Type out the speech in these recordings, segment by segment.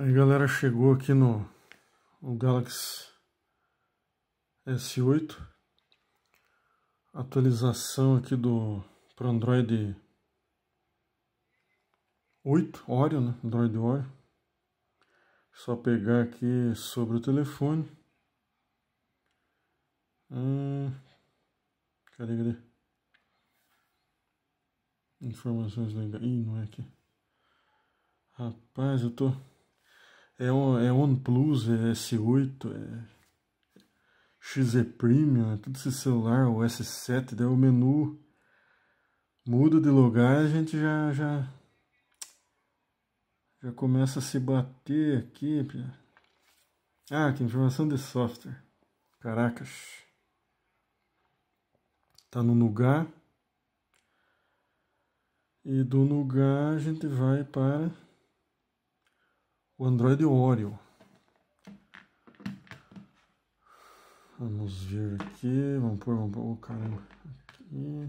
Aí galera, chegou aqui no, no Galaxy S8 Atualização aqui do para Android 8, Oreo, né? Android Oreo Só pegar aqui sobre o telefone hum, Cadê, cadê? Informações legais, ih, não é aqui Rapaz, eu tô é, um, é OnePlus, é S8, é XZ Premium, é tudo esse celular, o S7, daí o menu muda de lugar, a gente já já, já começa a se bater aqui. Ah, que informação de software. Caracas. Tá no lugar. E do lugar a gente vai para o Android Oreo. Vamos ver aqui, vamos pôr, vamos pôr, oh, caramba, aqui.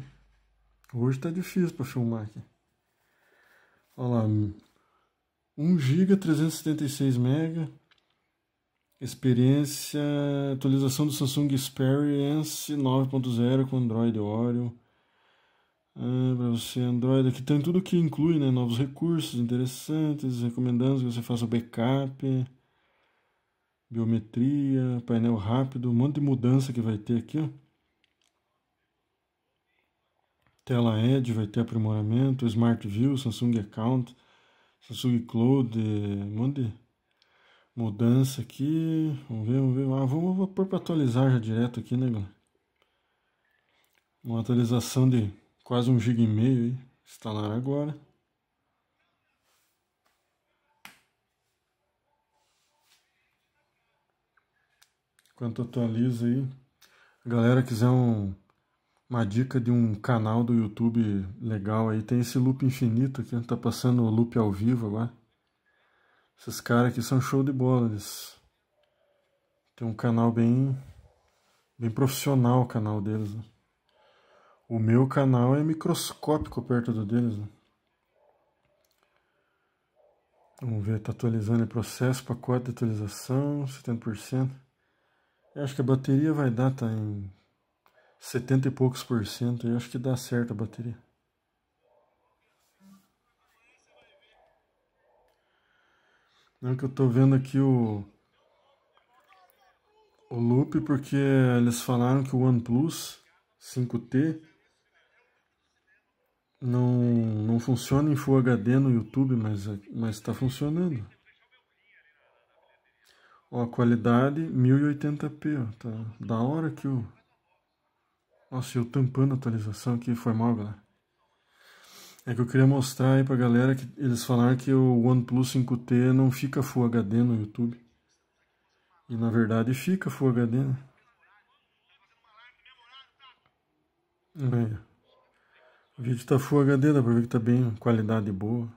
Hoje tá difícil para filmar aqui. Olha lá, 1 GB, 376 MB. Experiência, atualização do Samsung Experience 9.0 com Android Oreo. Ah, para você, Android, aqui tem tudo que inclui, né? Novos recursos interessantes, recomendamos que você faça o backup, biometria, painel rápido, um monte de mudança que vai ter aqui, ó. Tela Edge vai ter aprimoramento, Smart View, Samsung Account, Samsung Cloud, um monte de mudança aqui. Vamos ver, vamos ver. Ah, vamos, vou pôr para atualizar já direto aqui, né, galera? Uma atualização de Quase um giga e meio aí. agora. Enquanto atualiza aí. A galera quiser um, uma dica de um canal do YouTube legal aí. Tem esse loop infinito aqui. Tá passando o loop ao vivo agora. Esses caras aqui são show de bola. Eles... Tem um canal bem, bem profissional o canal deles. Né? O meu canal é microscópico perto do deles. Né? Vamos ver, tá atualizando o processo, pacote de atualização, 70%. Eu acho que a bateria vai dar, tá em 70 e poucos por cento. Eu acho que dá certo a bateria. Não é que eu tô vendo aqui o o loop porque eles falaram que o OnePlus 5T não, não funciona em Full HD no YouTube, mas está funcionando. Ó, a qualidade 1080p, ó, tá da hora que o... Nossa, eu tampando a atualização aqui, foi mal, galera. É que eu queria mostrar aí pra galera que eles falaram que o OnePlus 5T não fica Full HD no YouTube. E na verdade fica Full HD, né? Olha. O vídeo está Full HD, dá para ver que tá bem, qualidade boa.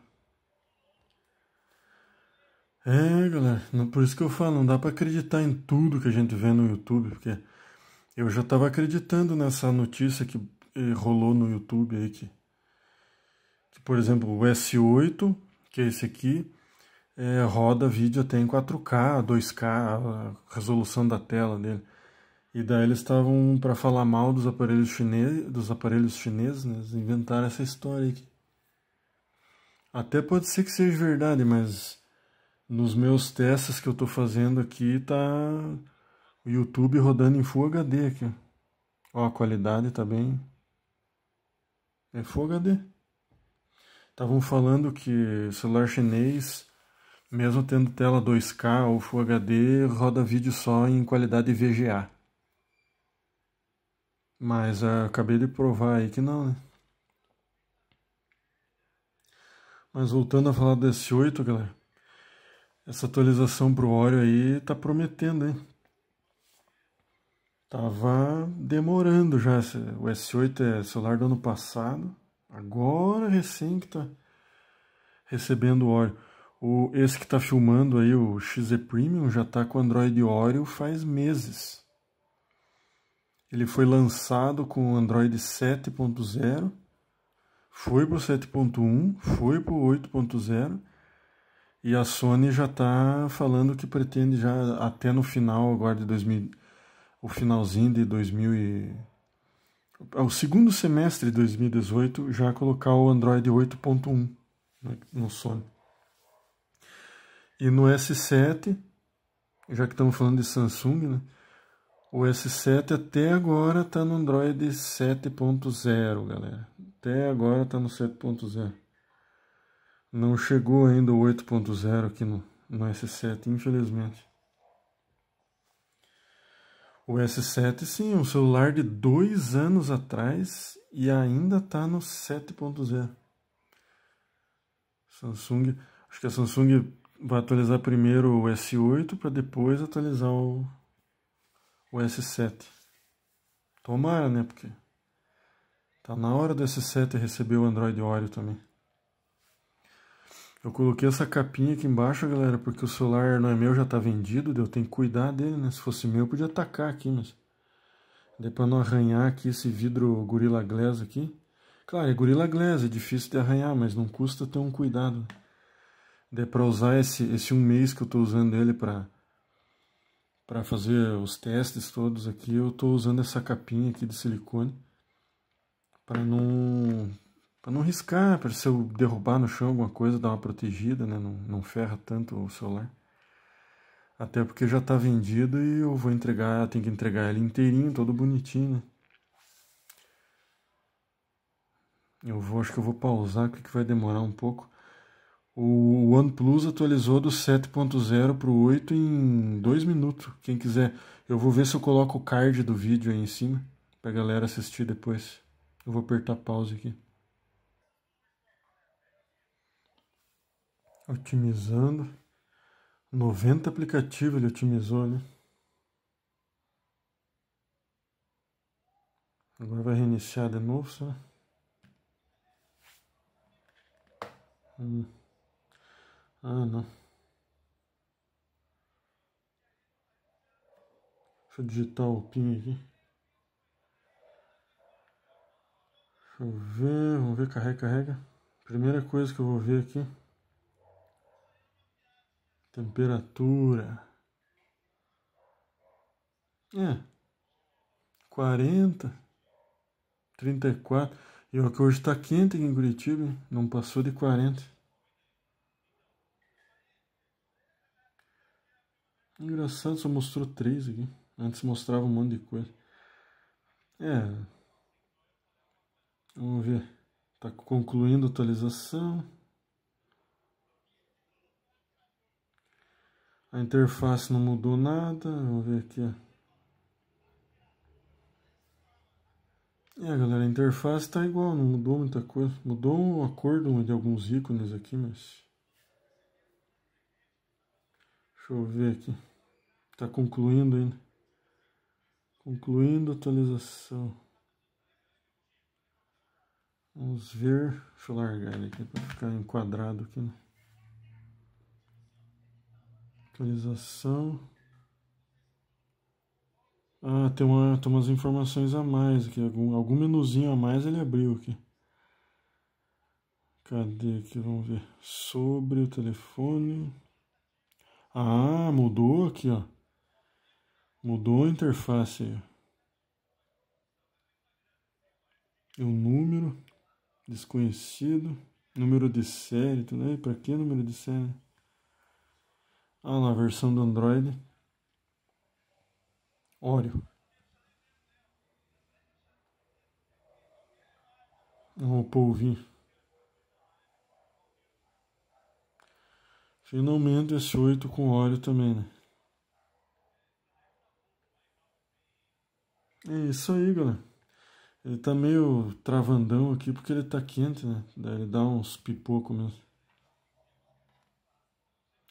É, galera, não, por isso que eu falo, não dá para acreditar em tudo que a gente vê no YouTube, porque eu já tava acreditando nessa notícia que eh, rolou no YouTube aí que, que por exemplo, o S8, que é esse aqui, é, roda vídeo até em 4K, 2K, a resolução da tela dele. E daí eles estavam para falar mal dos aparelhos chineses, dos aparelhos chineses, né? inventaram essa história aqui. Até pode ser que seja verdade, mas nos meus testes que eu estou fazendo aqui tá o YouTube rodando em Full HD aqui. Ó, a qualidade tá bem. É Full HD. Estavam falando que celular chinês, mesmo tendo tela 2K ou Full HD, roda vídeo só em qualidade VGA. Mas é, acabei de provar aí que não, né? Mas voltando a falar do S8, galera. Essa atualização pro óleo aí tá prometendo, hein? Tava demorando já. O S8 é celular do ano passado. Agora recém que tá recebendo óleo. O, esse que tá filmando aí, o XZ Premium, já tá com Android Oreo faz meses. Ele foi lançado com o Android 7.0, foi para o 7.1, foi para o 8.0 e a Sony já está falando que pretende já até no final agora de 2000, o finalzinho de 2000 e ao segundo semestre de 2018 já colocar o Android 8.1 né, no Sony. E no S7, já que estamos falando de Samsung, né? O S7 até agora está no Android 7.0, galera. Até agora está no 7.0. Não chegou ainda o 8.0 aqui no, no S7, infelizmente. O S7, sim, é um celular de dois anos atrás e ainda está no 7.0. Samsung, acho que a Samsung vai atualizar primeiro o S8 para depois atualizar o o S7. Tomara, né? Porque tá na hora do S7 receber o Android Oreo também. Eu coloquei essa capinha aqui embaixo, galera, porque o celular não é meu, já tá vendido, eu tenho que cuidar dele, né? Se fosse meu, eu podia atacar aqui, mas... Daí pra não arranhar aqui esse vidro Gorilla Glass aqui. Claro, é Gorilla Glass, é difícil de arranhar, mas não custa ter um cuidado. Daí pra usar esse, esse um mês que eu tô usando ele pra para fazer os testes todos aqui, eu estou usando essa capinha aqui de silicone para não para não riscar, para se eu derrubar no chão alguma coisa, dar uma protegida, né? Não, não ferra tanto o celular. Até porque já está vendido e eu vou entregar, tenho que entregar ele inteirinho, todo bonitinho, né? Eu vou, acho que eu vou pausar, porque vai demorar um pouco. O OnePlus atualizou do 7.0 para o 8 em 2 minutos. Quem quiser, eu vou ver se eu coloco o card do vídeo aí em cima para a galera assistir depois. Eu vou apertar pause aqui. Otimizando. 90 aplicativos ele otimizou, né? Agora vai reiniciar de novo, só. Hum. Ana. Deixa eu digitar o PIN aqui. Deixa eu ver, vamos ver, carrega, carrega. Primeira coisa que eu vou ver aqui. Temperatura. É. 40. 34. E o que hoje está quente aqui em Curitiba, não passou de 40. Engraçado, só mostrou três aqui. Antes mostrava um monte de coisa. É. Vamos ver. Tá concluindo a atualização. A interface não mudou nada. Vamos ver aqui. É, galera, a interface tá igual, não mudou muita coisa. Mudou o acordo de alguns ícones aqui, mas. Deixa eu ver aqui. Tá concluindo ainda. Concluindo atualização. Vamos ver. Deixa eu largar ele aqui para ficar enquadrado aqui. Né? Atualização. Ah, tem, uma, tem umas informações a mais aqui. Algum, algum menuzinho a mais ele abriu aqui. Cadê aqui? Vamos ver. Sobre o telefone. Ah, mudou aqui, ó. Mudou a interface. É um número desconhecido. Número de série, tudo aí. Pra que número de série? Ah lá, versão do Android. Oreo. O polvinho. Finalmente esse 8 com óleo também, né? É isso aí, galera. Ele tá meio travandão aqui porque ele tá quente, né? Daí ele dá uns pipoco mesmo.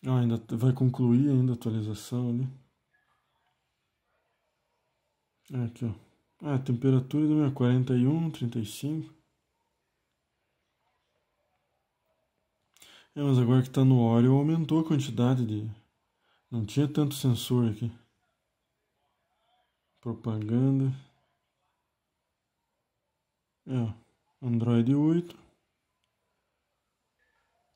Ah, ainda vai concluir ainda a atualização ali. É aqui, ó. Ah, a temperatura do meu 41, é 35. É, mas agora que tá no óleo aumentou a quantidade de... Não tinha tanto sensor aqui propaganda. É, Android 8.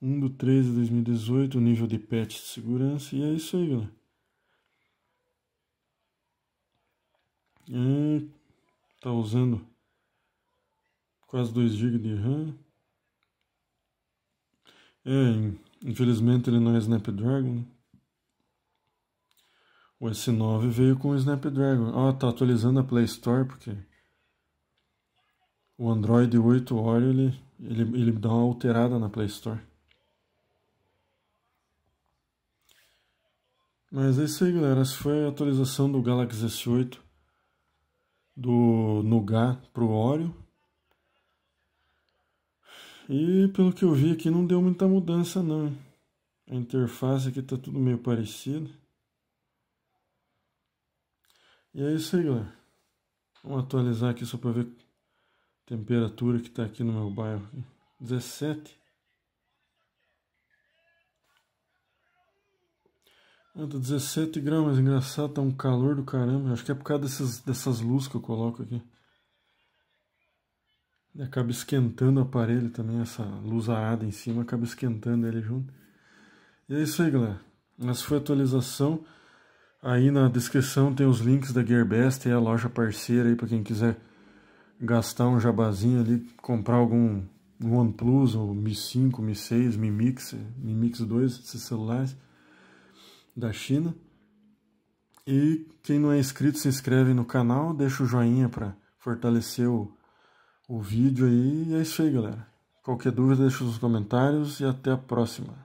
1 do 13 de 2018, nível de patch de segurança. E é isso aí, galera. É, tá usando quase 2 GB de RAM. É, infelizmente ele não é Snapdragon. Né? O S9 veio com o Snapdragon. Ah, tá atualizando a Play Store porque o Android 8 Oreo ele, ele, ele dá uma alterada na Play Store. Mas é isso aí, galera. Essa foi a atualização do Galaxy S8 do Nougat pro Oreo. E pelo que eu vi aqui não deu muita mudança não. A interface aqui tá tudo meio parecida. E é isso aí, galera. Vamos atualizar aqui só para ver a temperatura que está aqui no meu bairro. 17. Anda 17 graus, mas engraçado, tá um calor do caramba. Acho que é por causa dessas dessas luzes que eu coloco aqui. E acaba esquentando o aparelho também, essa luz arada em cima, acaba esquentando ele junto. E é isso aí, galera. Essa foi a atualização. Aí na descrição tem os links da Gearbest e a loja parceira aí para quem quiser gastar um jabazinho ali, comprar algum OnePlus ou Mi 5, Mi 6, Mi Mix, Mi Mix 2, esses celulares da China. E quem não é inscrito, se inscreve no canal, deixa o joinha para fortalecer o, o vídeo aí. E é isso aí, galera. Qualquer dúvida, deixa nos comentários e até a próxima.